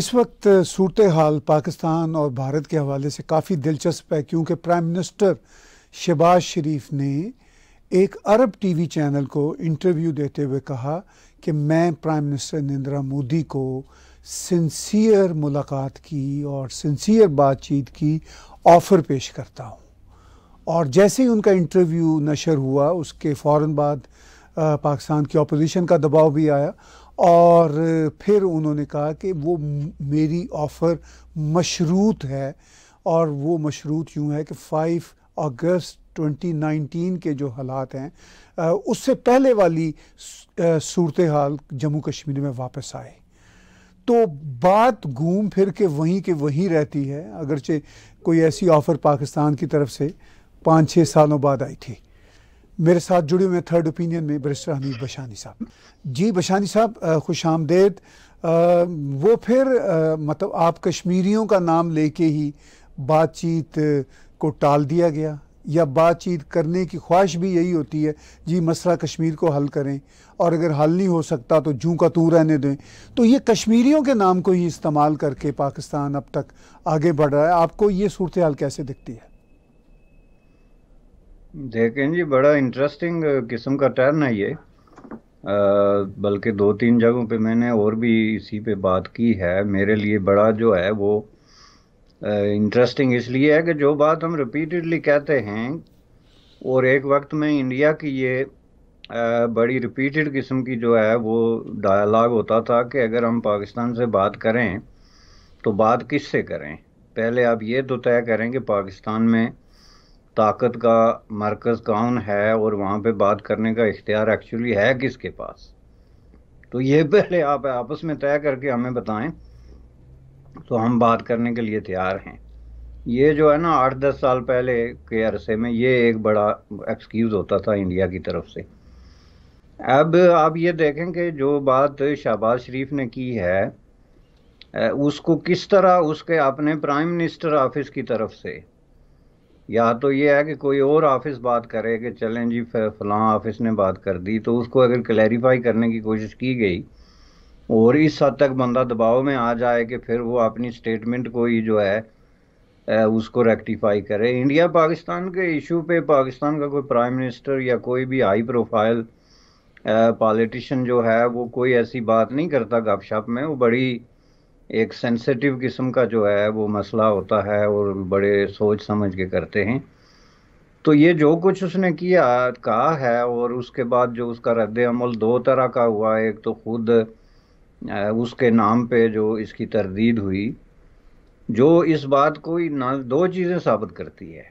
इस वक्त सूरत हाल पाकिस्तान और भारत के हवाले से काफ़ी दिलचस्प है क्योंकि प्राइम मिनिस्टर शहबाज शरीफ ने एक अरब टीवी चैनल को इंटरव्यू देते हुए कहा कि मैं प्राइम मिनिस्टर नरेंद्र मोदी को सिंसियर मुलाकात की और सिंसियर बातचीत की ऑफ़र पेश करता हूँ और जैसे ही उनका इंटरव्यू नशर हुआ उसके फ़ौर बाद पाकिस्तान की अपोजिशन का दबाव भी आया और फिर उन्होंने कहा कि वो मेरी ऑफ़र मशरूत है और वो मशरूत यूँ है कि 5 अगस्त 2019 के जो हालात हैं उससे पहले वाली सूरत हाल जम्मू कश्मीर में वापस आए तो बात घूम फिर के वहीं के वहीं रहती है अगरचे कोई ऐसी ऑफ़र पाकिस्तान की तरफ से पाँच छः सालों बाद आई थी मेरे साथ जुड़े हुए हैं थर्ड ओपिनियन में बरिस्टर हमीद बशानी साहब जी बशानी साहब खुश आमदेद वो फिर आ, मतलब आप कश्मीरियों का नाम लेके ही बातचीत को टाल दिया गया या बातचीत करने की ख्वाहिश भी यही होती है जी मसला कश्मीर को हल करें और अगर हल नहीं हो सकता तो जू का तू रहने दें तो ये कश्मीरियों के नाम को ही इस्तेमाल करके पाकिस्तान अब तक आगे बढ़ रहा है आपको ये सूरत हाल कैसे दिखती है देखें जी बड़ा इंटरेस्टिंग किस्म का टर्न है ये बल्कि दो तीन जगहों पे मैंने और भी इसी पे बात की है मेरे लिए बड़ा जो है वो इंटरेस्टिंग इसलिए है कि जो बात हम रिपीटेडली कहते हैं और एक वक्त में इंडिया की ये आ, बड़ी रिपीटेड किस्म की जो है वो डायलाग होता था कि अगर हम पाकिस्तान से बात करें तो बात किससे करें पहले आप ये तो तय करें कि पाकिस्तान में ताकत का मरकज़ कौन है और वहाँ पे बात करने का इख्तियार एक्चुअली है किसके पास तो ये पहले आप आपस में तय करके हमें बताएं तो हम बात करने के लिए तैयार हैं ये जो है ना आठ दस साल पहले के अरसे में ये एक बड़ा एक्सक्यूज़ होता था इंडिया की तरफ से अब आप ये देखें कि जो बात शहबाज शरीफ ने की है उसको किस तरह उसके अपने प्राइम मिनिस्टर ऑफिस की तरफ से या तो ये है कि कोई और ऑफिस बात करे कि चलें जी फलां ऑफिस ने बात कर दी तो उसको अगर क्लैरिफाई करने की कोशिश की गई और इस हद तक बंदा दबाव में आ जाए कि फिर वो अपनी स्टेटमेंट को ही जो है उसको रेक्टिफाई करे इंडिया पाकिस्तान के इशू पे पाकिस्तान का कोई प्राइम मिनिस्टर या कोई भी हाई प्रोफाइल पॉलिटिशियन जो है वो कोई ऐसी बात नहीं करता गपशप में वो बड़ी एक सेंसिटिव किस्म का जो है वो मसला होता है और बड़े सोच समझ के करते हैं तो ये जो कुछ उसने किया कहा है और उसके बाद जो उसका रद्द अमल दो तरह का हुआ एक तो खुद उसके नाम पे जो इसकी तरदीद हुई जो इस बात को ना दो चीज़ें साबित करती है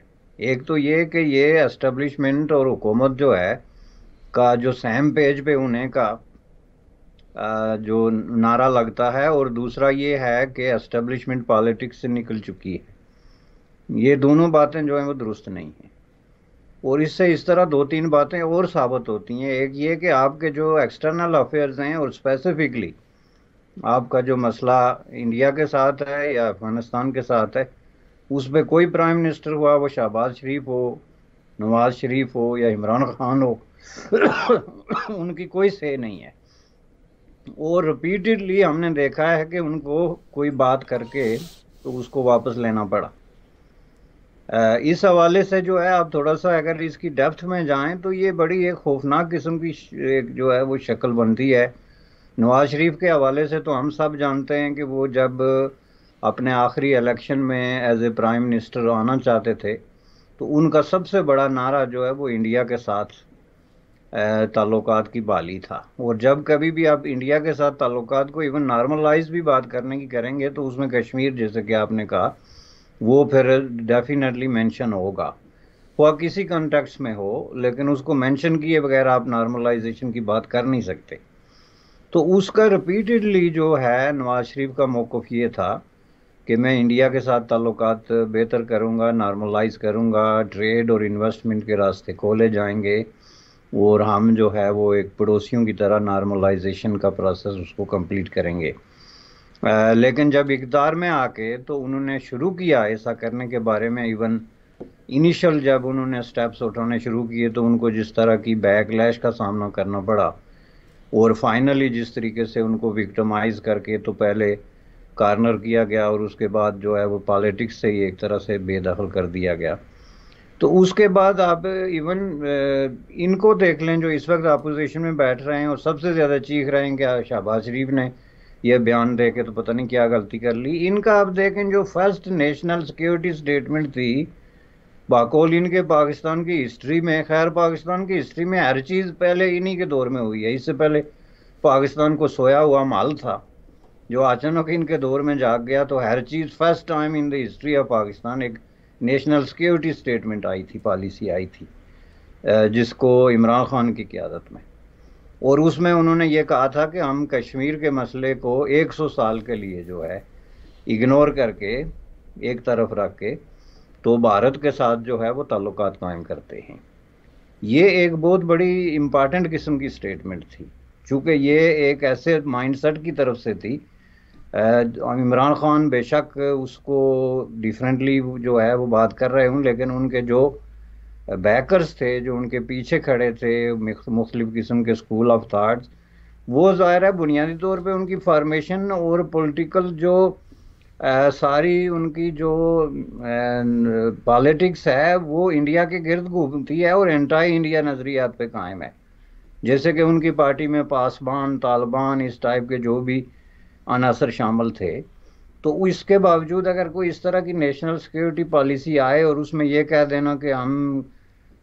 एक तो ये कि ये एस्टेब्लिशमेंट और हुकूमत जो है का जो सहम पेज पे उन्हें का जो नारा लगता है और दूसरा ये है कि एस्टेब्लिशमेंट पॉलिटिक्स से निकल चुकी है ये दोनों बातें जो हैं वो दुरुस्त नहीं हैं और इससे इस तरह दो तीन बातें और साबित होती हैं एक ये कि आपके जो एक्सटर्नल अफेयर्स हैं और स्पेसिफिकली आपका जो मसला इंडिया के साथ है या अफगानिस्तान के साथ है उस पर कोई प्राइम मिनिस्टर हुआ वो शहबाज शरीफ हो नवाज शरीफ हो या इमरान खान हो उनकी कोई से नहीं है वो रिपीटेडली हमने देखा है कि उनको कोई बात करके तो उसको वापस लेना पड़ा इस हवाले से जो है आप थोड़ा सा अगर इसकी डेप्थ में जाएं तो ये बड़ी एक खौफनाक किस्म की एक जो है वो शक्ल बनती है नवाज शरीफ के हवाले से तो हम सब जानते हैं कि वो जब अपने आखिरी इलेक्शन में एज ए प्राइम मिनिस्टर आना चाहते थे तो उनका सबसे बड़ा नारा जो है वो इंडिया के साथ ताल्लुकात की बाली था और जब कभी भी आप इंडिया के साथ ताल्लुकात को इवन नॉर्मलाइज भी बात करने की करेंगे तो उसमें कश्मीर जैसे कि आपने कहा वो फिर डेफिनेटली मेंशन होगा वह किसी कॉन्टेक्स्ट में हो लेकिन उसको मेंशन किए बगैर आप नॉर्मलाइजेशन की बात कर नहीं सकते तो उसका रिपीटेडली जो है नवाज शरीफ का मौक़ ये था कि मैं इंडिया के साथ ताल्लुकात बेहतर करूंगा नॉर्मलाइज करूँगा ट्रेड और इन्वेस्टमेंट के रास्ते खोले जाएंगे और हम जो है वो एक पड़ोसियों की तरह नॉर्मलाइजेशन का प्रोसेस उसको कंप्लीट करेंगे आ, लेकिन जब इकदार में आके तो उन्होंने शुरू किया ऐसा करने के बारे में इवन इनिशियल जब उन्होंने स्टेप्स उठाने शुरू किए तो उनको जिस तरह की बैकलैश का सामना करना पड़ा और फाइनली जिस तरीके से उनको विक्टमाइज करके तो पहले कार्नर किया गया और उसके बाद जो है वो पॉलिटिक्स से ही एक तरह से बेदखल कर दिया गया तो उसके बाद आप इवन uh, uh, इनको देख लें जो इस वक्त अपोजिशन में बैठ रहे हैं और सबसे ज़्यादा चीख रहे हैं क्या शहबाज शरीफ ने यह बयान दे के तो पता नहीं क्या गलती कर ली इनका आप देखें जो फर्स्ट नेशनल सिक्योरिटी स्टेटमेंट थी बाकोल इनके पाकिस्तान की हिस्ट्री में खैर पाकिस्तान की हिस्ट्री में हर चीज़ पहले इन्हीं के दौर में हुई है इससे पहले पाकिस्तान को सोया हुआ माल था जो अचानक इनके दौर में जाग गया तो हर चीज़ first time in the history of Pakistan एक नेशनल सिक्योरिटी स्टेटमेंट आई थी पॉलिसी आई थी जिसको इमरान खान की क्यादत में और उसमें उन्होंने ये कहा था कि हम कश्मीर के मसले को 100 साल के लिए जो है इग्नोर करके एक तरफ रख के तो भारत के साथ जो है वो ताल्लुक कायम करते हैं ये एक बहुत बड़ी इम्पॉर्टेंट किस्म की स्टेटमेंट थी चूँकि ये एक ऐसे माइंडसेट की तरफ से थी इमरान खान बेशक उसको डिफरेंटली जो है वो बात कर रहे हूँ लेकिन उनके जो बैकर्स थे जो उनके पीछे खड़े थे मुख्तलिफ़ किस्म के स्कूल ऑफ थाट्स वो ज़ाहिर है बुनियादी तौर पे उनकी फॉर्मेशन और पॉलिटिकल जो आ, सारी उनकी जो पॉलिटिक्स है वो इंडिया के गिरद घूमती है और एंटाई इंडिया नज़रियात पे कायम है जैसे कि उनकी पार्टी में पासबान तालिबान इस टाइप के जो भी अनासर शामिल थे तो इसके बावजूद अगर कोई इस तरह की नेशनल सिक्योरिटी पॉलिसी आए और उसमें यह कह देना कि हम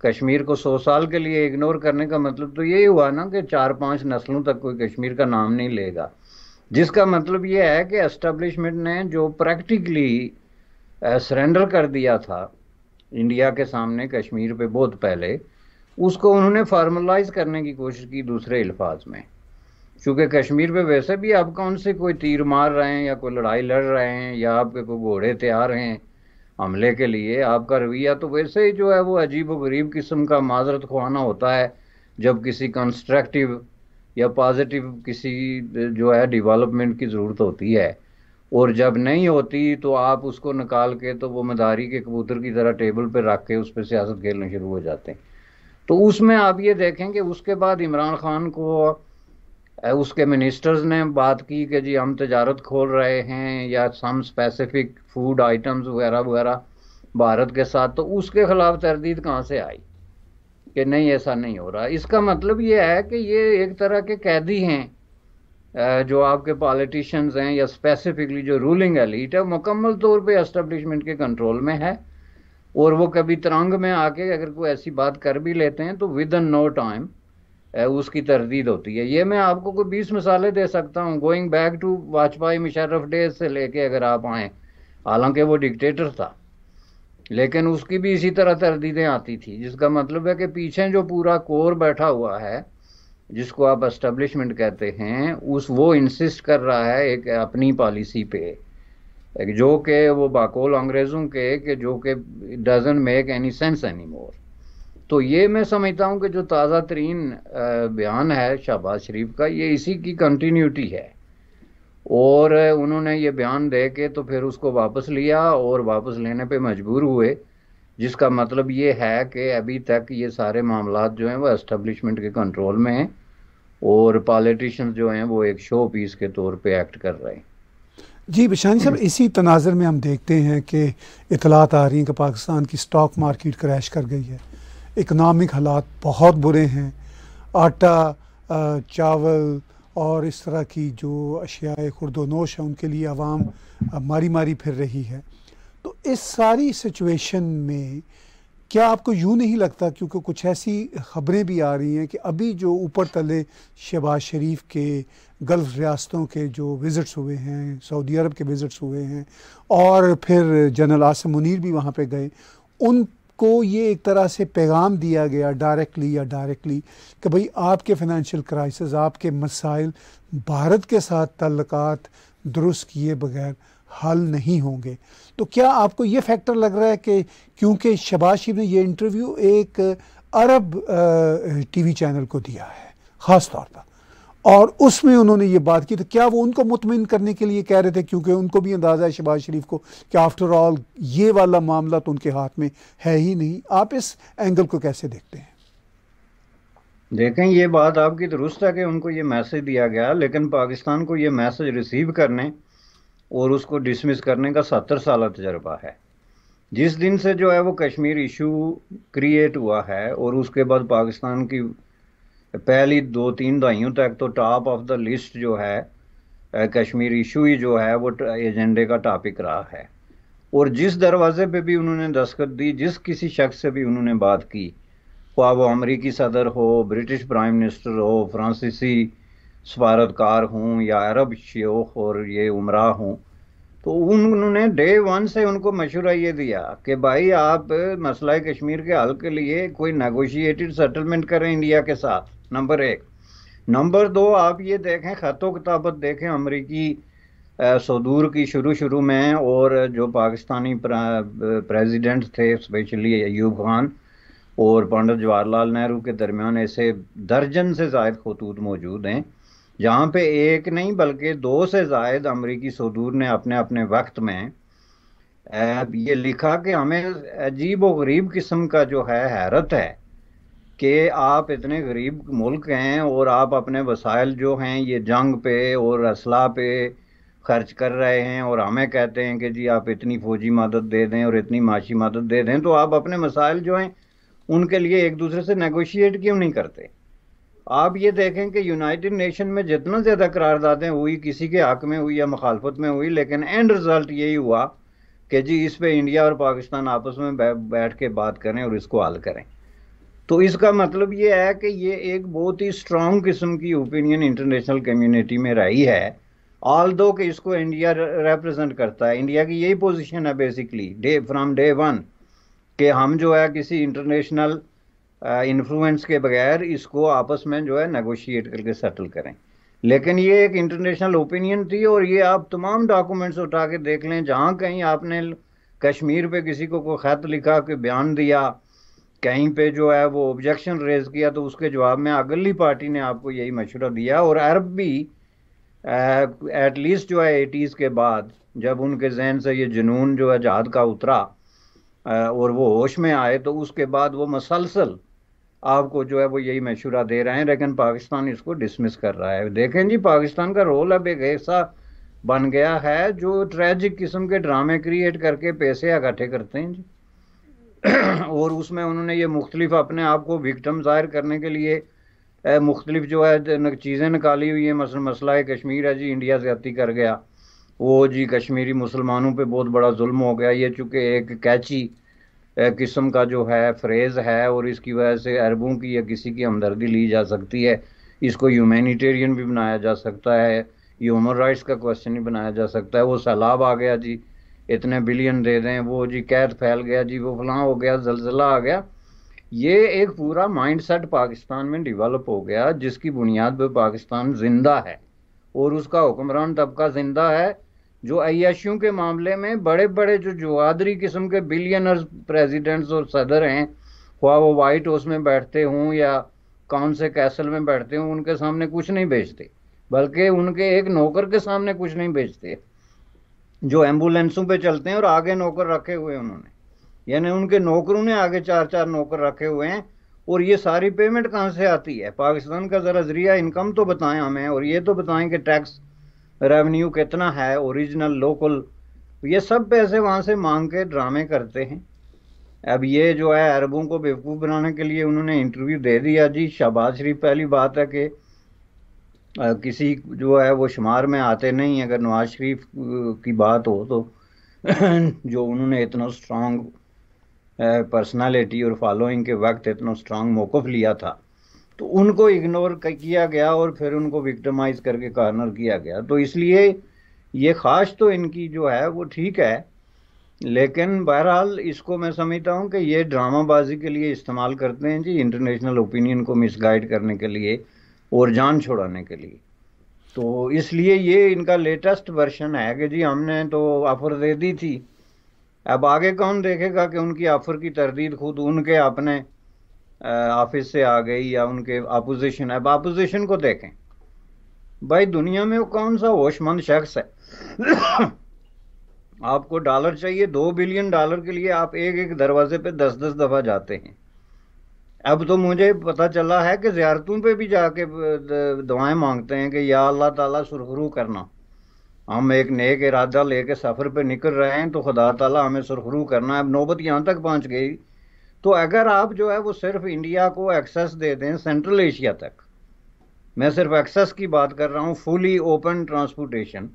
कश्मीर को सौ साल के लिए इग्नोर करने का मतलब तो यही हुआ ना कि चार पांच नस्लों तक कोई कश्मीर का नाम नहीं लेगा जिसका मतलब ये है कि एस्टेब्लिशमेंट ने जो प्रैक्टिकली सरेंडर कर दिया था इंडिया के सामने कश्मीर पे बहुत पहले उसको उन्होंने फार्मलाइज करने की कोशिश की दूसरे अल्फाज में चूँकि कश्मीर पे वैसे भी आप कौन से कोई तीर मार रहे हैं या कोई लड़ाई लड़ रहे हैं या आपके कोई घोड़े तैयार हैं हमले के लिए आपका रवैया तो वैसे ही जो है वो अजीब व गरीब किस्म का माजरत खुआना होता है जब किसी कंस्ट्रक्टिव या पॉजिटिव किसी जो है डेवलपमेंट की ज़रूरत होती है और जब नहीं होती तो आप उसको निकाल के तो वो मदारी के कबूतर की तरह टेबल पर रख के उस पर सियासत खेलने शुरू हो जाते हैं तो उसमें आप ये देखें कि उसके बाद इमरान खान को उसके मिनिस्टर्स ने बात की कि जी हम तजारत खोल रहे हैं या सम स्पेसिफिक फूड आइटम्स वगैरह वगैरह भारत के साथ तो उसके खिलाफ तरदीद कहाँ से आई कि नहीं ऐसा नहीं हो रहा इसका मतलब ये है कि ये एक तरह के कैदी हैं जो आपके पॉलिटिशियंस हैं या स्पेसिफिकली जो रूलिंग एलिट है मुकम्मल तौर पे एस्टेब्लिशमेंट के कंट्रोल में है और वो कभी तरंग में आके अगर कोई ऐसी बात कर भी लेते हैं तो विद इन नो टाइम उसकी तरदीद होती है ये मैं आपको कोई बीस मिसालें दे सकता हूँ going back to Vajpayee Musharraf day से लेके अगर आप आए हालांकि वो डिक्टेटर था लेकिन उसकी भी इसी तरह तरदीदें आती थी जिसका मतलब है कि पीछे जो पूरा कोर बैठा हुआ है जिसको आप एस्टेब्लिशमेंट कहते हैं उस वो इंसिस्ट कर रहा है एक अपनी पॉलिसी पे जो के वो बाकोल अंग्रेज़ों के कि जो के doesn't make any sense any more तो ये मैं समझता हूँ कि जो ताज़ा तरीन बयान है शहबाज शरीफ का ये इसी की कंटिन्यूटी है और उन्होंने ये बयान दे के तो फिर उसको वापस लिया और वापस लेने पे मजबूर हुए जिसका मतलब ये है कि अभी तक ये सारे मामला जो हैं वह इस्टबलिशमेंट के कंट्रोल में हैं और पॉलिटिशन जो हैं वो एक शो पीस के तौर पे एक्ट कर रहे हैं जी बिशानी साहब इसी तनाजर में हम देखते हैं कि इतलात आ रही हैं कि पाकिस्तान की स्टॉक मार्केट क्रैश कर गई है इकनॉमिक हालात बहुत बुरे हैं आटा चावल और इस तरह की जो अशियाए खुर्दोनोश हैं उनके लिए आवाम मारी मारी फिर रही है तो इस सारी सिचुएशन में क्या आपको यूँ नहीं लगता क्योंकि कुछ ऐसी खबरें भी आ रही हैं कि अभी जो ऊपर तले शहबाज शरीफ के गल्फ़ रियासतों के जो विज़िट्स हुए हैं सऊदी अरब के विज़िट्स हुए हैं और फिर जनरल आसम मुनीर भी वहाँ पर गए उन को ये एक तरह से पैगाम दिया गया डायरेक्टली या डायरेक्टली कि भाई आपके फिनंशियल क्राइसिस आपके मसाइल भारत के साथ तल्लक दुरुस्त किए बगैर हल नहीं होंगे तो क्या आपको ये फैक्टर लग रहा है कि क्योंकि शबाज ने यह इंटरव्यू एक अरब टी वी चैनल को दिया है ख़ास तौर पर और उसमें उन्होंने ये बात की तो क्या वो उनको मुतमिन करने के लिए कह रहे थे क्योंकि उनको भी अंदाज़ा है शहबाज शरीफ को कि आफ्टर ऑल ये वाला मामला तो उनके हाथ में है ही नहीं आप इस एंगल को कैसे देखते हैं देखें ये बात आपकी दुरुस्त है कि उनको ये मैसेज दिया गया लेकिन पाकिस्तान को ये मैसेज रिसीव करने और उसको डिसमिस करने का सत्तर साल तजर्बा है जिस दिन से जो है वो कश्मीर इशू क्रिएट हुआ है और उसके बाद पाकिस्तान की पहली दो तीन दहाइयों तक तो टॉप ऑफ द लिस्ट जो है कश्मीर इशू ही जो है वो एजेंडे का टॉपिक रहा है और जिस दरवाजे पे भी उन्होंने दस्तखत दी जिस किसी शख्स से भी उन्होंने बात की ख्वा वो अमरीकी सदर हो ब्रिटिश प्राइम मिनिस्टर हो फ्रांसीसी सफारतकार हों या अरब शेख और ये उमरा हों तो उन्होंने डे वन से उनको मशूरा ये दिया कि भाई आप मसला कश्मीर के हल के लिए कोई नेगोशिएटेड सेटलमेंट करें इंडिया के साथ नंबर एक नंबर दो आप ये देखें ख़तों किताबत देखें अमरीकी सदूर की शुरू शुरू में और जो पाकिस्तानी प्रेसिडेंट थे स्पेशली अयूब खान और पंडित जवाहरलाल नेहरू के दरमियान ऐसे दर्जन से जायद खतूत मौजूद हैं जहाँ पे एक नहीं बल्कि दो से जायद अमरीकी सदूर ने अपने अपने वक्त में ये लिखा कि हमें अजीब व गरीब किस्म का जो है हैरत है कि आप इतने गरीब मुल्क हैं और आप अपने वसाइल जो हैं ये जंग पे और असला पे खर्च कर रहे हैं और हमें कहते हैं कि जी आप इतनी फौजी मदद दे दें और इतनी माशी मदद दे दें तो आप अपने मसाइल जो हैं उनके लिए एक दूसरे से नेगोशिएट क्यों नहीं करते आप ये देखें कि यूनाइटेड नेशन में जितना ज़्यादा करारदादें हुई किसी के हक में हुई या मुखालफत में हुई लेकिन एंड रिज़ल्ट यही हुआ कि जी इस पे इंडिया और पाकिस्तान आपस में बैठ के बात करें और इसको हल करें तो इसका मतलब ये है कि ये एक बहुत ही स्ट्रॉन्ग किस्म की ओपिनियन इंटरनेशनल कम्यूनिटी में रही है ऑल दो कि इसको इंडिया रिप्रजेंट करता है इंडिया की यही पोजिशन है basically day from day one कि हम जो है किसी इंटरनेशनल इन्फ्लुएंस के बगैर इसको आपस में जो है नेगोशिएट करके सेटल करें लेकिन ये एक इंटरनेशनल ओपिनियन थी और ये आप तमाम डॉक्यूमेंट्स उठा के देख लें जहाँ कहीं आपने कश्मीर पे किसी को कोई ख़त लिखा के बयान दिया कहीं पे जो है वो ऑब्जेक्शन रेज किया तो उसके जवाब में अगली पार्टी ने आपको यही मशवरा दिया और अरब भी एटलीस्ट जो है एटीज़ के बाद जब उनके जहन से ये जुनून जो है जहाद का उतरा और वो होश में आए तो उसके बाद वो मसलसल आपको जो है वो यही मशूरा दे रहे हैं लेकिन पाकिस्तान इसको डिसमिस कर रहा है देखें जी पाकिस्तान का रोल अब एक ऐसा बन गया है जो ट्रेजिक किस्म के ड्रामे क्रिएट करके पैसे इकट्ठे करते हैं जी और उसमें उन्होंने ये मुख्तलिफ अपने आप को विक्टम ज़ाहिर करने के लिए मुख्तलिफ जो है चीज़ें निकाली हुई हैं मसल मसला है कश्मीर है जी इंडिया ज़्यादती कर गया वो जी कश्मीरी मुसलमानों पे बहुत बड़ा जुल्म हो गया ये चूँकि एक कैची किस्म का जो है फ्रेज़ है और इसकी वजह से अरबों की या किसी की हमदर्दी ली जा सकती है इसको ह्यूमैनिटेरियन भी बनाया जा सकता है ह्यूमन राइट्स का क्वेश्चन भी बनाया जा सकता है वो सैलाब आ गया जी इतने बिलियन दे दें वो जी कैद फैल गया जी वो फलां हो गया जलजिला आ गया ये एक पूरा माइंडसेट पाकिस्तान में डिवेलप हो गया जिसकी बुनियाद पर पाकिस्तान जिंदा है और उसका हुक्मरान तबका जिंदा है जो अयाशियों के मामले में बड़े बड़े जो जुआदरी किस्म के बिलियनर्स प्रेसिडेंट्स और सदर हैं ख्वा वो वाइट हाउस में बैठते हों या कौन से कैसल में बैठते हों उनके सामने कुछ नहीं बेचते बल्कि उनके एक नौकर के सामने कुछ नहीं बेचते जो एम्बुलेंसों पे चलते हैं और आगे नौकर रखे हुए उन्होंने यानी उनके नौकरों ने आगे चार चार नौकर रखे हुए हैं और ये सारी पेमेंट कहाँ से आती है पाकिस्तान का ज़रा जरिया इनकम तो बताएं हमें और ये तो बताएं कि टैक्स रेवेन्यू कितना है ओरिजिनल लोकल ये सब पैसे वहाँ से मांग के ड्रामे करते हैं अब ये जो है अरबों को बेवकूफ़ बनाने के लिए उन्होंने इंटरव्यू दे दिया जी शहबाज शरीफ पहली बात है कि किसी जो है वो शुमार में आते नहीं अगर नवाज शरीफ की बात हो तो जो उन्होंने इतना स्ट्रांग पर्सनालिटी और फॉलोइंग के वक्त इतना स्ट्रांग मौक़ लिया था तो उनको इग्नोर किया गया और फिर उनको विक्टमाइज करके कार्नर किया गया तो इसलिए ये खास तो इनकी जो है वो ठीक है लेकिन बहरहाल इसको मैं समझता हूँ कि ये ड्रामाबाजी के लिए इस्तेमाल करते हैं जी इंटरनेशनल ओपिनियन को मिसगाइड करने के लिए और जान छुड़ाने के लिए तो इसलिए ये इनका लेटेस्ट वर्शन है कि जी हमने तो ऑफर दे दी थी अब आगे कौन देखेगा कि उनकी ऑफर की तरदीद खुद उनके अपने ऑफिस से आ गई या उनके अपोजिशन अब अपोजिशन को देखें भाई दुनिया में वो कौन सा होशमंद शख्स है आपको डॉलर चाहिए दो बिलियन डॉलर के लिए आप एक एक दरवाजे पे दस दस दफ़ा जाते हैं अब तो मुझे पता चला है कि ज्यारतों पे भी जाके दुआएं मांगते हैं कि या अल्लाह ताला सुरखरू करना हम एक नेक इरादा लेके सफ़र पे निकल रहे हैं तो खुदा ताला हमें सुरखरू करना अब नौबत यहाँ तक पहुँच गई तो अगर आप जो है वो सिर्फ इंडिया को एक्सेस दे दें सेंट्रल एशिया तक मैं सिर्फ एक्सेस की बात कर रहा हूँ फुली ओपन ट्रांसपोर्टेशन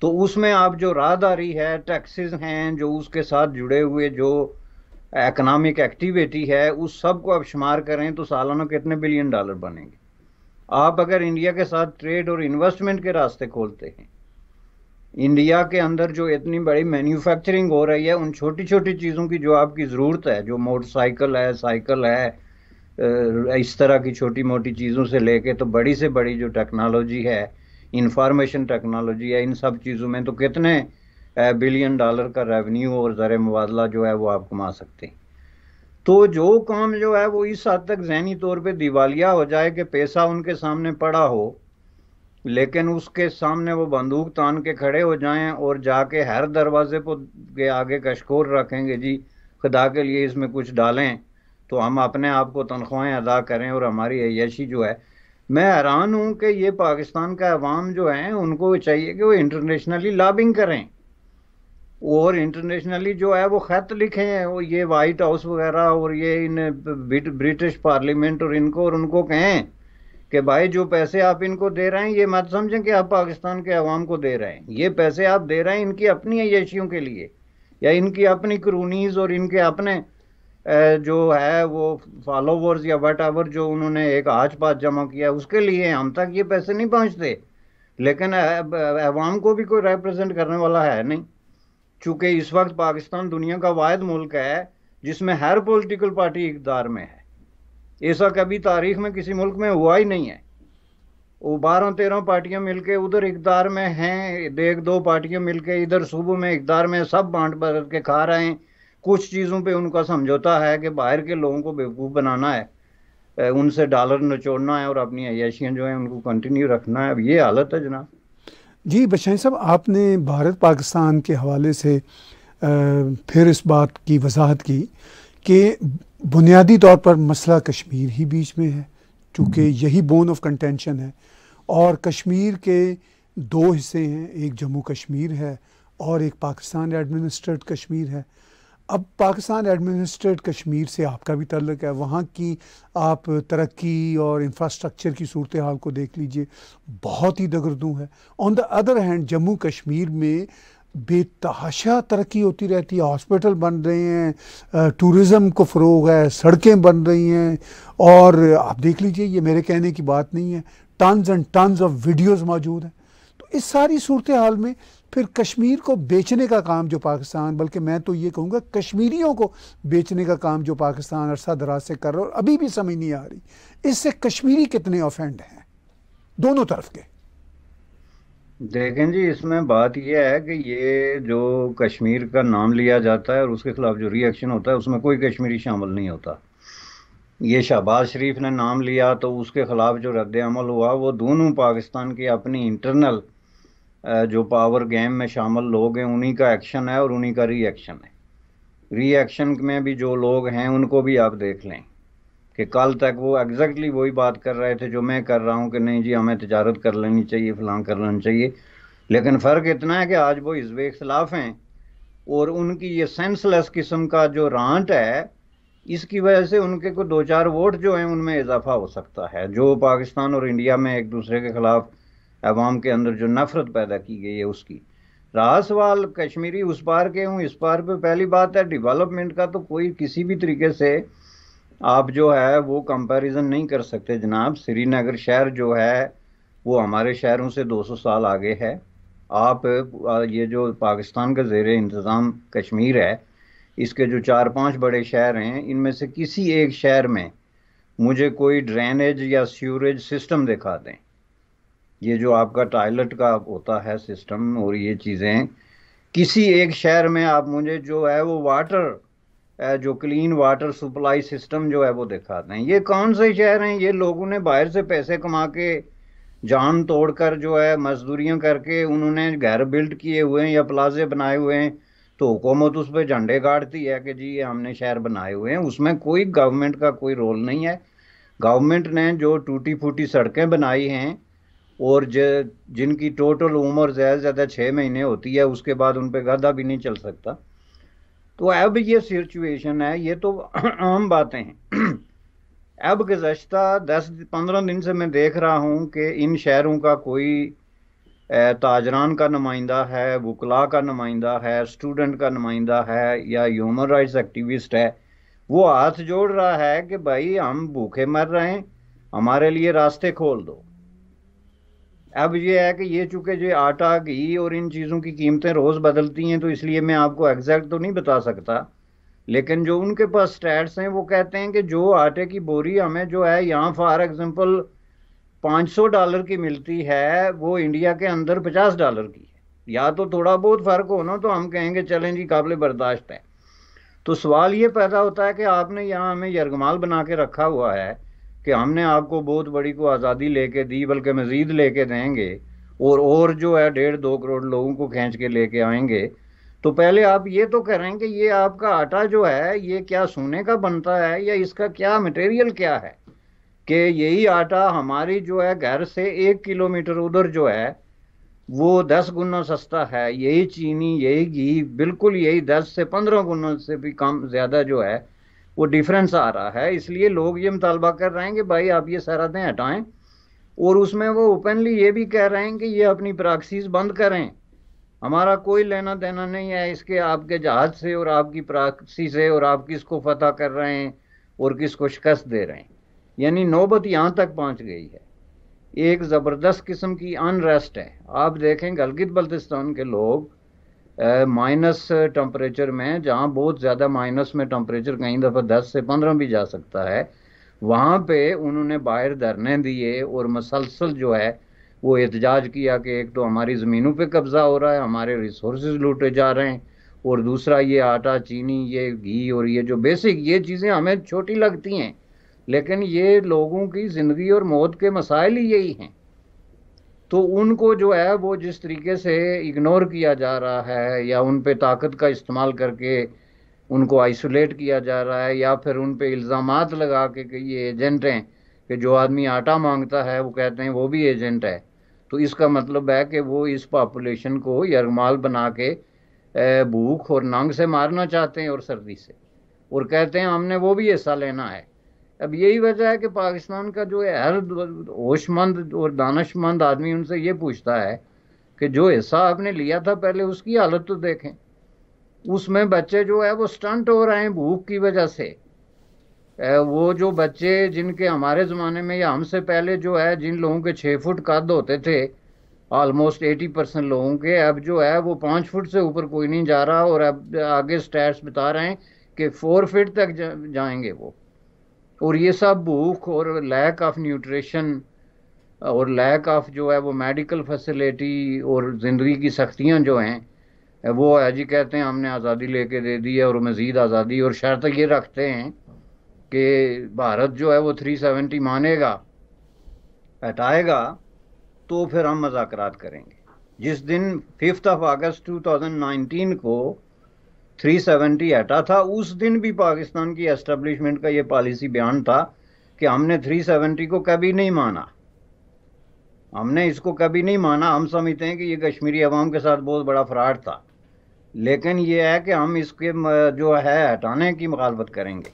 तो उसमें आप जो राहदारी है टैक्सेस हैं जो उसके साथ जुड़े हुए जो इकोनॉमिक एक्टिविटी है उस सब को आप शुमार करें तो सालाना कितने बिलियन डॉलर बनेंगे आप अगर इंडिया के साथ ट्रेड और इन्वेस्टमेंट के रास्ते खोलते हैं इंडिया के अंदर जो इतनी बड़ी मैन्युफैक्चरिंग हो रही है उन छोटी छोटी चीज़ों की जो आपकी ज़रूरत है जो मोटरसाइकिल है साइकिल है इस तरह की छोटी मोटी चीज़ों से लेके तो बड़ी से बड़ी जो टेक्नोलॉजी है इंफॉर्मेशन टेक्नोलॉजी है इन सब चीज़ों में तो कितने बिलियन डॉलर का रेवेन्यू और ज़र मुबादला जो है वो आप कमा सकते हैं तो जो काम जो है वो इस हद तक जहनी तौर पर दिवालिया हो जाए कि पैसा उनके सामने पड़ा हो लेकिन उसके सामने वो बंदूक तान के खड़े हो जाएं और जाके हर दरवाजे पर के आगे कशकोर रखेंगे जी खुदा के लिए इसमें कुछ डालें तो हम अपने आप को तनख्वाहें अदा करें और हमारी अयशी जो है मैं हैरान हूँ कि ये पाकिस्तान का अवाम जो है उनको चाहिए कि वो इंटरनेशनली लॉबिंग करें और इंटरनेशनली जो है वो ख़त लिखें और ये वाइट हाउस वगैरह और ये इन ब्रिटिश पार्लियामेंट और इनको और उनको कहें कि भाई जो पैसे आप इनको दे रहे हैं ये मत समझें कि आप पाकिस्तान के अवाम को दे रहे हैं ये पैसे आप दे रहे हैं इनकी अपनी अयशियों के लिए या इनकी अपनी क्रूनीज़ और इनके अपने जो है वो फॉलोवर्स या वट एवर जो उन्होंने एक आज पाज जमा किया उसके लिए हम तक ये पैसे नहीं पहुँचते लेकिन अवाम को भी कोई रिप्रजेंट करने वाला है नहीं चूँकि इस वक्त पाकिस्तान दुनिया का वाद मुल्क है जिसमें हर पॉलिटिकल पार्टी इकदार में है ऐसा कभी तारीख में किसी मुल्क में हुआ ही नहीं है वो बारह तेरह पार्टियां मिलके उधर इकदार में हैं देख दो पार्टियां मिलके इधर सुबह में इकदार में सब बांट बदल के खा रहे हैं कुछ चीज़ों पे उनका समझौता है कि बाहर के लोगों को बेवकूफ़ बनाना है उनसे डॉलर नचोड़ना है और अपनी अयाशियाँ जो हैं उनको कंटिन्यू रखना है अब ये हालत है जनाब जी बशाई साहब आपने भारत पाकिस्तान के हवाले से फिर इस बात की वजाहत की कि बुनियादी तौर पर मसला कश्मीर ही बीच में है चूँकि हम्म। यही बोन ऑफ कंटेंशन है और कश्मीर के दो हिस्से हैं एक जम्मू कश्मीर है और एक पाकिस्तान एडमिनिस्ट्रेट कश्मीर है अब पाकिस्तान एडमिनिस्ट्रेट कश्मीर से आपका भी तल्लक है वहाँ की आप तरक्की और इंफ्रास्ट्रक्चर की सूरत हाल को देख लीजिए बहुत ही दगरदू है on the other hand Jammu Kashmir में बेतहाशा तरक्की होती रहती है हॉस्पिटल बन रहे हैं टूरिज़म को फ़रोग है सड़कें बन रही हैं और आप देख लीजिए ये मेरे कहने की बात नहीं है tons and tons of videos मौजूद हैं तो इस सारी सूरत हाल में फिर कश्मीर को बेचने का काम जो पाकिस्तान बल्कि मैं तो ये कहूँगा कश्मीरियों को बेचने का काम जो पाकिस्तान अरसा दराज से कर रहा और अभी भी समझ नहीं आ रही इससे कश्मीरी कितने ऑफेंड हैं दोनों तरफ के देखें जी इसमें बात यह है कि ये जो कश्मीर का नाम लिया जाता है और उसके खिलाफ जो रिएक्शन होता है उसमें कोई कश्मीरी शामिल नहीं होता ये शहबाज शरीफ ने नाम लिया तो उसके खिलाफ जो रद्द अमल हुआ वो दोनों पाकिस्तान की अपनी इंटरनल जो पावर गेम में शामिल लोग हैं उन्हीं का एक्शन है और उन्हीं का रिएक्शन है रिएक्शन में भी जो लोग हैं उनको भी आप देख लें कि कल तक वो एग्जैक्टली वही बात कर रहे थे जो मैं कर रहा हूँ कि नहीं जी हमें तजारत कर लेनी चाहिए फलां कर लेना चाहिए लेकिन फ़र्क इतना है कि आज वो हिजब खिलाफ हैं और उनकी ये सेंसलेस किस्म का जो रांट है इसकी वजह से उनके को दो चार वोट जो हैं उनमें इजाफा हो सकता है जो पाकिस्तान और इंडिया में एक दूसरे के ख़िलाफ़ अवाम के अंदर जो नफरत पैदा की गई है उसकी रहा सवाल कश्मीरी उस पार के हूँ इस पार पे पहली बात है डेवलपमेंट का तो कोई किसी भी तरीके से आप जो है वो कंपैरिजन नहीं कर सकते जनाब श्रीनगर शहर जो है वो हमारे शहरों से 200 साल आगे है आप ये जो पाकिस्तान का जेर इंतज़ाम कश्मीर है इसके जो चार पांच बड़े शहर हैं इनमें से किसी एक शहर में मुझे कोई ड्रेनेज या सीवरेज सिस्टम दिखा दें ये जो आपका टॉयलेट का होता है सिस्टम और ये चीज़ें किसी एक शहर में आप मुझे जो है वो वाटर जो क्लीन वाटर सप्लाई सिस्टम जो है वो दिखाते हैं ये कौन से शहर हैं ये लोगों ने बाहर से पैसे कमा के जान तोड़कर जो है मजदूरियाँ करके उन्होंने घर बिल्ड किए हुए हैं या प्लाजे बनाए हुए हैं तो हुकूमत उस पर झंडे गाड़ती है कि जी ये हमने शहर बनाए हुए हैं उसमें कोई गवर्नमेंट का कोई रोल नहीं है गवर्नमेंट ने जो टूटी फूटी सड़कें बनाई हैं और जिनकी टोटल उम्र ज़्यादा से ज़्यादा छः महीने होती है उसके बाद उन पर गधा भी नहीं चल सकता तो अब ये सिचुएशन है ये तो आम बातें हैं अब गुजशत दस पंद्रह दिन से मैं देख रहा हूँ कि इन शहरों का कोई ताजरान का नुमाइंदा है वकला का नुमाइंदा है स्टूडेंट का नुमाइंदा है या ह्यूमन राइट्स एक्टिविस्ट है वो हाथ जोड़ रहा है कि भाई हम भूखे मर रहे हैं हमारे लिए रास्ते खोल दो अब ये है कि ये चूंकि जो आटा घी और इन चीज़ों की कीमतें रोज़ बदलती हैं तो इसलिए मैं आपको एग्जैक्ट तो नहीं बता सकता लेकिन जो उनके पास स्टैट्स हैं वो कहते हैं कि जो आटे की बोरी हमें जो है यहाँ फॉर एग्जांपल 500 डॉलर की मिलती है वो इंडिया के अंदर 50 डॉलर की है या तो थोड़ा बहुत फ़र्क हो ना तो हम कहेंगे चलें जी काबिल बर्दाश्त है तो सवाल ये पैदा होता है कि आपने यहाँ हमें यरगमाल बना के रखा हुआ है कि हमने आपको बहुत बड़ी को आज़ादी लेके दी बल्कि मज़ीद लेके देंगे और और जो है डेढ़ दो करोड़ लोगों को खींच के लेके आएंगे तो पहले आप ये तो कह रहे हैं कि ये आपका आटा जो है ये क्या सोने का बनता है या इसका क्या मटेरियल क्या है कि यही आटा हमारी जो है घर से एक किलोमीटर उधर जो है वो दस गुना सस्ता है यही चीनी यही घी बिल्कुल यही दस से पंद्रह गुना से भी कम ज़्यादा जो है वो डिफरेंस आ रहा है इसलिए लोग ये मुतालबा कर रहे हैं कि भाई आप ये सरहदें हटाएं और उसमें वो ओपनली ये भी कह रहे हैं कि ये अपनी प्राक्सीज बंद करें हमारा कोई लेना देना नहीं है इसके आपके जहाज से और आपकी प्राक्सी से और आप किसको फतह कर रहे हैं और किसको शिकस्त दे रहे हैं यानी नौबत यहाँ तक पहुँच गई है एक ज़बरदस्त किस्म की अनरेस्ट है आप देखें गलगित बल्तिस्तान के लोग माइनस टम्परेचर में जहाँ बहुत ज़्यादा माइनस में टम्परेचर कहीं दफ़ा दस से पंद्रह भी जा सकता है वहाँ पे उन्होंने बाहर धरने दिए और मसलसल जो है वो एहतजाज किया कि एक तो हमारी ज़मीनों पे कब्ज़ा हो रहा है हमारे रिसोर्स लूटे जा रहे हैं और दूसरा ये आटा चीनी ये घी और ये जो बेसिक ये चीज़ें हमें छोटी लगती हैं लेकिन ये लोगों की ज़िंदगी और मौत के मसाइल ही यही हैं तो उनको जो है वो जिस तरीके से इग्नोर किया जा रहा है या उन पे ताकत का इस्तेमाल करके उनको आइसोलेट किया जा रहा है या फिर उन पे इल्ज़ाम लगा के कि ये एजेंट हैं कि जो आदमी आटा मांगता है वो कहते हैं वो भी एजेंट है तो इसका मतलब है कि वो इस पॉपुलेशन को यरमाल बना के भूख और नंग से मारना चाहते हैं और सर्दी से और कहते हैं हमने वो भी हिस्सा लेना है अब यही वजह है कि पाकिस्तान का जो है हर होशमंद और दानशमंद आदमी उनसे ये पूछता है कि जो हिस्सा आपने लिया था पहले उसकी हालत तो देखें उसमें बच्चे जो है वो स्टंट हो रहे हैं भूख की वजह से वो जो बच्चे जिनके हमारे ज़माने में या हमसे पहले जो है जिन लोगों के छः फुट कद होते थे ऑलमोस्ट एटी परसेंट लोगों के अब जो है वो पाँच फुट से ऊपर कोई नहीं जा रहा और अब आगे स्टैट्स बता रहे हैं कि फोर फिट तक जा, जाएंगे वो और ये सब भूख और लैक ऑफ न्यूट्रिशन और लैक ऑफ जो है वो मेडिकल फैसिलिटी और ज़िंदगी की सख्तियाँ जो हैं वो है जी कहते हैं हमने आज़ादी लेके दे दी है और मज़ीद आज़ादी और शर्त ये रखते हैं कि भारत जो है वो थ्री सेवेंटी मानेगा हटाएगा तो फिर हम मजाक करेंगे जिस दिन फिफ्थ ऑफ अगस्त 2019 को 370 हटा था उस दिन भी पाकिस्तान की एस्टेब्लिशमेंट का ये पॉलिसी बयान था कि हमने 370 को कभी नहीं माना हमने इसको कभी नहीं माना हम समझते हैं कि ये कश्मीरी अवाम के साथ बहुत बड़ा फ्रॉड था लेकिन ये है कि हम इसके जो है हटाने की मुखालफत करेंगे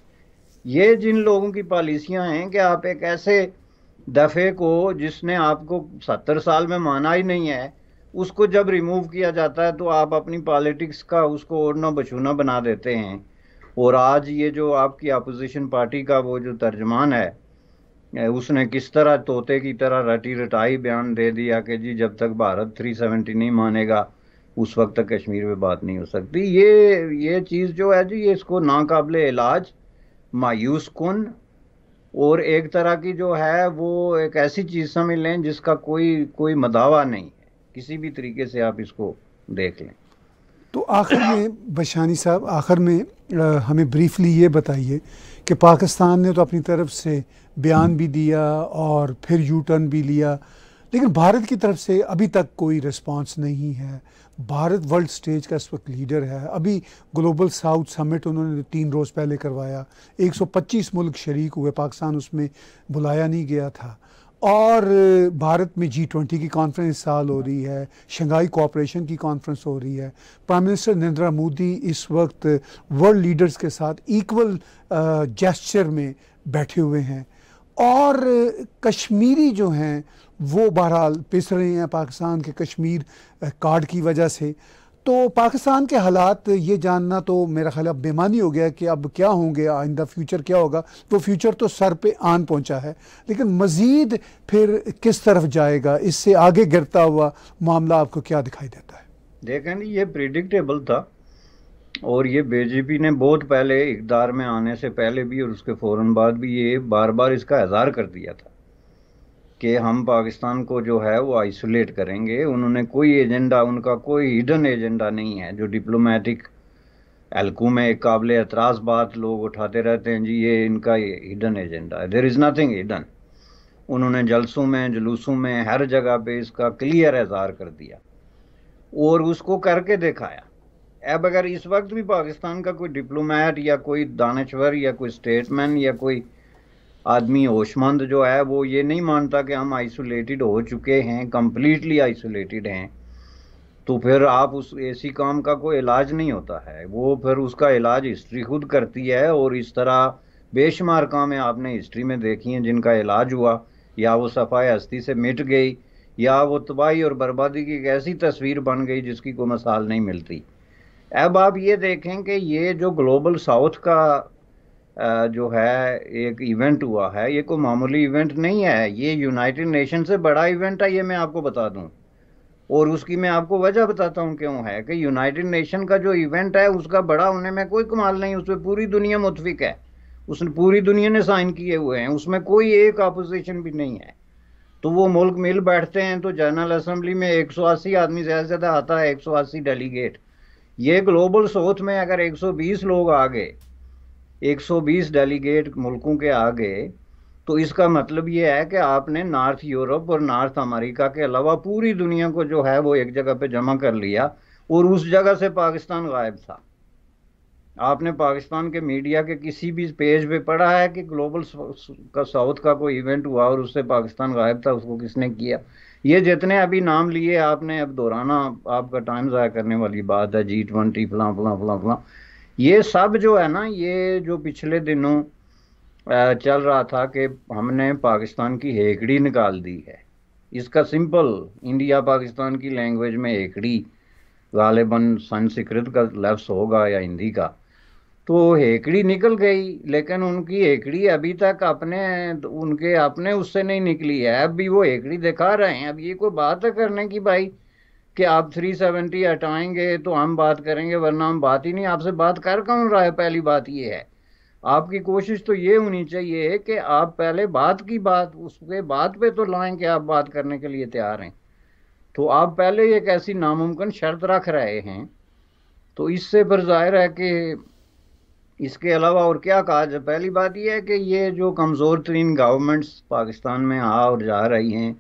ये जिन लोगों की पॉलिसियाँ हैं कि आप एक ऐसे दफ़े को जिसने आपको सत्तर साल में माना ही नहीं है उसको जब रिमूव किया जाता है तो आप अपनी पॉलिटिक्स का उसको और ना बछूना बना देते हैं और आज ये जो आपकी अपोजिशन पार्टी का वो जो तर्जमान है उसने किस तरह तोते की तरह रटी रटाई बयान दे दिया कि जी जब तक भारत 370 नहीं मानेगा उस वक्त तक कश्मीर में बात नहीं हो सकती ये ये चीज़ जो है जी ये इसको नाकबले इलाज मायूस कन और एक तरह की जो है वो एक ऐसी चीज़ समझ लें जिसका कोई कोई मदावा नहीं किसी भी तरीके से आप इसको देख लें तो आखिर में बशानी साहब आखिर में आ, हमें ब्रीफली ये बताइए कि पाकिस्तान ने तो अपनी तरफ से बयान भी दिया और फिर यू टर्न भी लिया लेकिन भारत की तरफ से अभी तक कोई रिस्पांस नहीं है भारत वर्ल्ड स्टेज का इस वक्त लीडर है अभी ग्लोबल साउथ समिट उन्होंने तीन रोज़ पहले करवाया 125 मुल्क शरीक हुए पाकिस्तान उसमें बुलाया नहीं गया था और भारत में जी ट्वेंटी की कॉन्फ्रेंस इस साल हो रही है शंघाई कोऑपरेशन की कॉन्फ्रेंस हो रही है प्राइम मिनिस्टर नरेंद्र मोदी इस वक्त वर्ल्ड लीडर्स के साथ इक्वल जेस्चर में बैठे हुए हैं और कश्मीरी जो हैं वो बहरहाल पिस रहे हैं पाकिस्तान के कश्मीर कार्ड की वजह से तो पाकिस्तान के हालात ये जानना तो मेरा ख्याल अब बेमानी हो गया कि अब क्या होंगे आइंदा फ्यूचर क्या होगा वो फ्यूचर तो सर पे आन पहुंचा है लेकिन मज़ीद फिर किस तरफ जाएगा इससे आगे गिरता हुआ मामला आपको क्या दिखाई देता है देखें ये प्रिडिक्टेबल था और ये बीजेपी ने बहुत पहले इकदार में आने से पहले भी और उसके फ़ौर बाद भी ये बार बार इसका इजहार कर दिया था कि हम पाकिस्तान को जो है वो आइसोलेट करेंगे उन्होंने कोई एजेंडा उनका कोई हिडन एजेंडा नहीं है जो डिप्लोमेटिक एल्कू में एक काबिल एतराज़ बात लोग उठाते रहते हैं जी ये इनका हिडन एजेंडा है देर इज़ नथिंग हिडन उन्होंने जलसों में जुलूसों में हर जगह पे इसका क्लियर इजहार कर दिया और उसको करके दिखाया अब अगर इस वक्त भी पाकिस्तान का कोई डिप्लोमेट या कोई दानश्वर या कोई स्टेटमैन या कोई आदमी होशमंद जो है वो ये नहीं मानता कि हम आइसोलेटेड हो चुके हैं कम्प्लीटली आइसोलेटेड हैं तो फिर आप उस ऐसी काम का कोई इलाज नहीं होता है वो फिर उसका इलाज हिस्ट्री खुद करती है और इस तरह बेशुमार कामें आपने हिस्ट्री में देखी हैं जिनका इलाज हुआ या वो सफ़ाई हस्ती से मिट गई या वो तबाही और बर्बादी की एक ऐसी तस्वीर बन गई जिसकी कोई मसाल नहीं मिलती अब आप ये देखें कि ये जो ग्लोबल साउथ का जो है एक इवेंट हुआ है ये कोई मामूली इवेंट नहीं है ये यूनाइटेड नेशन से बड़ा इवेंट है ये मैं आपको बता दूं और उसकी मैं आपको वजह बताता हूँ क्यों है कि यूनाइटेड नेशन का जो इवेंट है उसका बड़ा होने में कोई कमाल नहीं उसमें पूरी दुनिया मुतफिक है उसने पूरी दुनिया ने साइन किए हुए हैं उसमें कोई एक अपोजिशन भी नहीं है तो वो मुल्क मिल बैठते हैं तो जनरल असम्बली में अस्सी आदमी ज़्यादा से ज़्यादा आता है अस्सी डेलीगेट ये ग्लोबल साउथ में अगर 120 लोग आ गए 120 डेलीगेट मुल्कों के आ गए तो इसका मतलब ये है कि आपने नॉर्थ यूरोप और नॉर्थ अमेरिका के अलावा पूरी दुनिया को जो है वो एक जगह पे जमा कर लिया और उस जगह से पाकिस्तान गायब था आपने पाकिस्तान के मीडिया के किसी भी पेज पे पढ़ा है कि ग्लोबल का साउथ का कोई इवेंट हुआ और उससे पाकिस्तान गायब था उसको किसने किया ये जितने अभी नाम लिए आपने अब दोहराना आपका टाइम ज़ाया करने वाली बात है जी ट्वेंटी फलां फलां फलां फलां ये सब जो है ना ये जो पिछले दिनों चल रहा था कि हमने पाकिस्तान की हेकड़ी निकाल दी है इसका सिंपल इंडिया पाकिस्तान की लैंग्वेज में हेकड़ी गालिबन संस्कृत का लफ्स होगा या हिंदी का तो हेकड़ी निकल गई लेकिन उनकी हेकड़ी अभी तक अपने उनके अपने उससे नहीं निकली है अब भी वो हेकड़ी दिखा रहे हैं अब ये कोई बात है करने की भाई कि आप 370 हटाएंगे तो हम बात करेंगे वरना हम बात ही नहीं आपसे बात कर कौन रहा है पहली बात ये है आपकी कोशिश तो ये होनी चाहिए कि आप पहले बात की बात उसके बात पे तो लाएं कि आप बात करने के लिए तैयार हैं तो आप पहले एक ऐसी नामुमकिन शर्त रख रहे हैं तो इससे फिर जाहिर है कि इसके अलावा और क्या कहा जाए पहली बात यह है कि ये जो कमज़ोर तरीन गवर्नमेंट्स पाकिस्तान में आ और जा रही हैं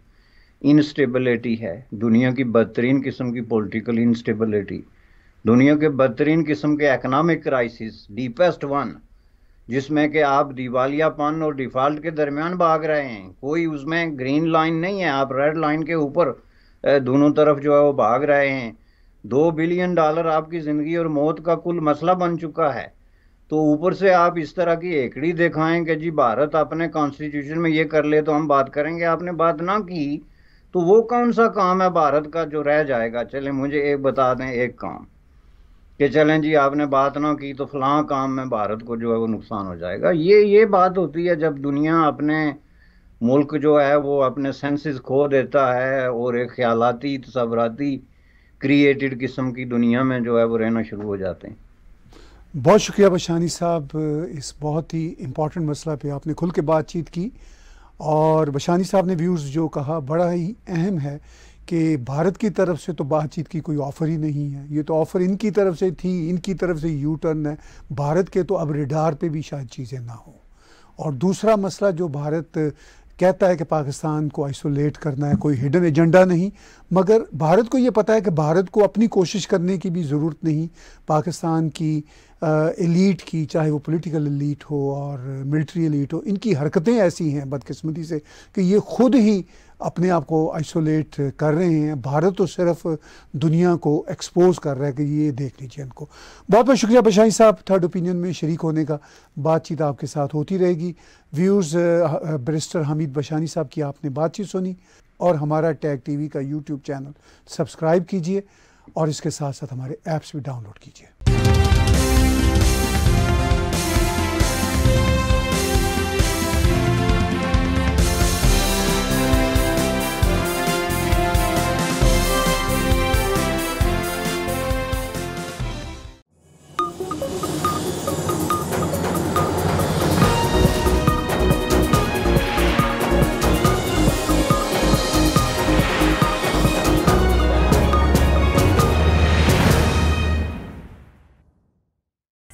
इनस्टेबिलिटी है दुनिया की बदतरीन किस्म की पॉलिटिकल इनस्टेबिलिटी दुनिया के बदतरीन किस्म के इकोनॉमिक क्राइसिस डीपेस्ट वन जिसमें कि आप दिवालियापन और डिफ़ॉल्ट के दरमियान भाग रहे हैं कोई उसमें ग्रीन लाइन नहीं है आप रेड लाइन के ऊपर दोनों तरफ जो है वो भाग रहे हैं दो बिलियन डॉलर आपकी ज़िंदगी और मौत का कुल मसला बन चुका है तो ऊपर से आप इस तरह की एकड़ी दिखाएं कि जी भारत अपने कॉन्स्टिट्यूशन में ये कर ले तो हम बात करेंगे आपने बात ना की तो वो कौन सा काम है भारत का जो रह जाएगा चले मुझे एक बता दें एक काम कि चलें जी आपने बात ना की तो फला काम में भारत को जो है वो नुकसान हो जाएगा ये ये बात होती है जब दुनिया अपने मुल्क जो है वो अपने सेंसेस खो देता है और एक ख्यालाती तस्वराती क्रिएटेड किस्म की दुनिया में जो है वो रहना शुरू हो जाते हैं बहुत शुक्रिया बशानी साहब इस बहुत ही इम्पोर्टेंट मसला पे आपने खुल के बातचीत की और बशानी साहब ने व्यूज़ जो कहा बड़ा ही अहम है कि भारत की तरफ से तो बातचीत की कोई ऑफ़र ही नहीं है ये तो ऑफ़र इनकी तरफ से थी इनकी तरफ से यू टर्न है भारत के तो अब रिडार पे भी शायद चीज़ें ना हों और दूसरा मसला जो भारत कहता है कि पाकिस्तान को आइसोलेट करना है कोई हिडन एजेंडा नहीं मगर भारत को यह पता है कि भारत को अपनी कोशिश करने की भी ज़रूरत नहीं पाकिस्तान की एलीट की चाहे वो पॉलिटिकल एलीट हो और मिलिट्री एलीट हो इनकी हरकतें ऐसी हैं बदकिस्मती से कि ये खुद ही अपने आप को आइसोलेट कर रहे हैं भारत तो सिर्फ दुनिया को एक्सपोज कर रहा है कि ये देख लीजिए इनको बहुत बहुत शुक्रिया बशाही साहब थर्ड ओपिनियन में शरीक होने का बातचीत आपके साथ होती रहेगी व्यूज़ बरिस्टर हमीद बशानी साहब की आपने बातचीत सुनी और हमारा टैग टीवी का यूट्यूब चैनल सब्सक्राइब कीजिए और इसके साथ साथ हमारे ऐप्स भी डाउनलोड कीजिए